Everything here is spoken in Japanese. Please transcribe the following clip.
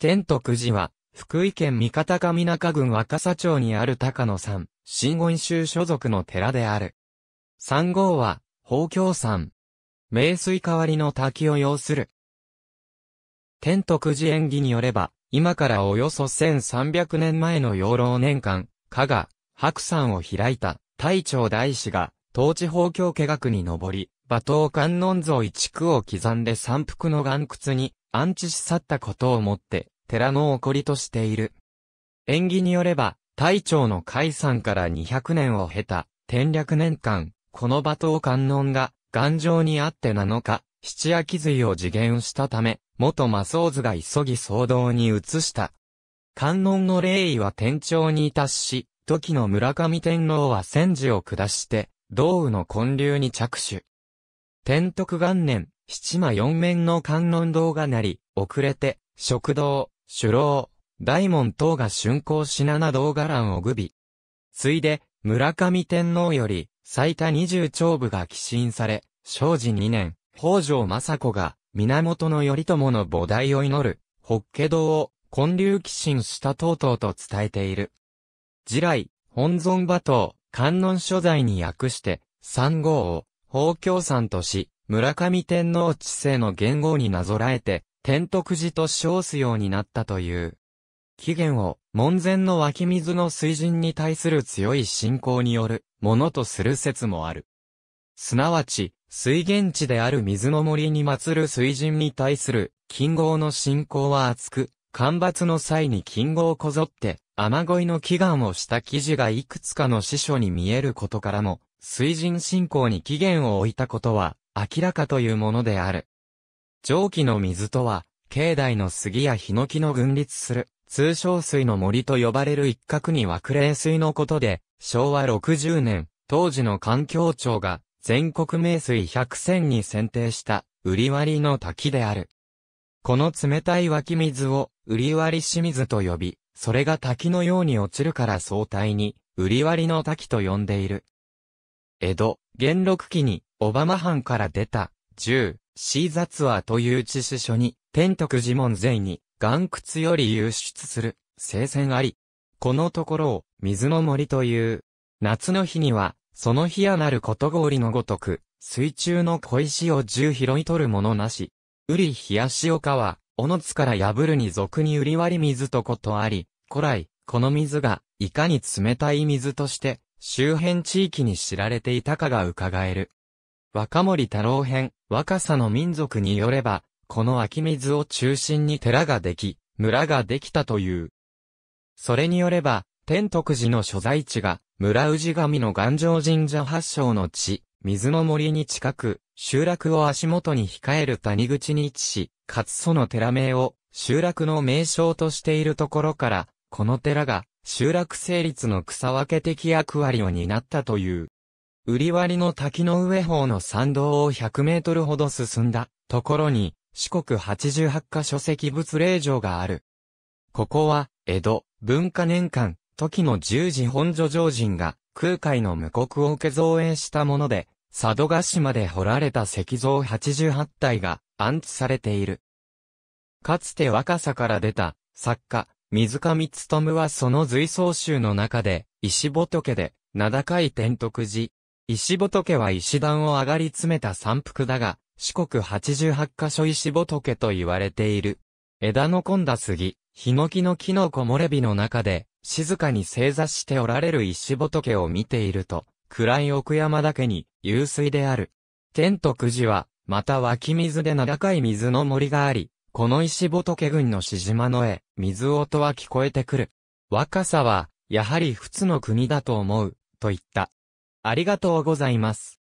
天徳寺は、福井県三方上中郡若狭町にある高野山、新言宗所属の寺である。三号は、宝京山。名水代わりの滝を要する。天徳寺演技によれば、今からおよそ1300年前の養老年間、加賀、白山を開いた、大長大師が、当地宝京家学に上り、馬頭観音像一区を刻んで山腹の岩窟に安置し去ったことをもって、寺の起こりとしている。縁起によれば、大長の解散から200年を経た、天略年間、この馬頭観音が、頑丈にあって7日、七夜気髄を次元したため、元魔僧図が急ぎ騒動に移した。観音の霊位は天頂に達し、時の村上天皇は戦時を下して、道雨の建立に着手。天徳元年、七間四面の観音堂がなり、遅れて、食堂、首楼、大門等が竣工し七動伽藍を具備。ついで、村上天皇より、最多二十長部が寄進され、正治二年、北条政子が、源頼朝の菩提を祈る、法華堂を、建立寄進した等々と伝えている。次来、本尊馬頭、観音所在に訳して、三号を、宝教山とし、村上天皇治世の元号になぞらえて、天徳寺と称すようになったという。起源を、門前の湧き水の水神に対する強い信仰によるものとする説もある。すなわち、水源地である水の森に祀る水神に対する金剛の信仰は厚く、干ばつの際に金剛こぞって、雨乞いの祈願をした記事がいくつかの司書に見えることからも、水神信仰に期限を置いたことは、明らかというものである。蒸気の水とは、境内の杉やヒノキの群立する、通称水の森と呼ばれる一角に湧く冷水のことで、昭和60年、当時の環境庁が、全国名水百選に選定した、売り割りの滝である。この冷たい湧き水を、売り割り清水と呼び、それが滝のように落ちるから相対に、売り割りの滝と呼んでいる。江戸、元禄期に、小浜藩から出た、十、シーザツアーという知史書に、天徳寺門前に、岩窟より流出する、聖戦あり。このところを、水の森という。夏の日には、その日やなること氷のごとく、水中の小石を十拾い取るものなし。うり冷やし岡は、おのつから破るに俗に売り割り水とことあり、古来、この水が、いかに冷たい水として、周辺地域に知られていたかが伺える。若森太郎編、若さの民族によれば、この秋水を中心に寺ができ、村ができたという。それによれば、天徳寺の所在地が、村氏神の岩上神社発祥の地、水の森に近く、集落を足元に控える谷口に位置し、かつその寺名を、集落の名称としているところから、この寺が、集落成立の草分け的役割を担ったという。売り割りの滝の上方の参道を100メートルほど進んだところに四国88カ所石物霊場がある。ここは江戸文化年間時の十字本所上人が空海の無国を受け造営したもので佐渡島で掘られた石像88体が安置されている。かつて若さから出た作家、水上勤はその随想集の中で、石仏で、名高い天徳寺。石仏は石段を上がり詰めた山腹だが、四国八十八カ所石仏と言われている。枝の混んだ杉、ヒノキの木の木漏れ日の中で、静かに正座しておられる石仏を見ていると、暗い奥山だけに、湧水である。天徳寺は、また湧き水で名高い水の森があり、この石仏軍のしじまの絵、水音は聞こえてくる。若さは、やはり仏の国だと思う、と言った。ありがとうございます。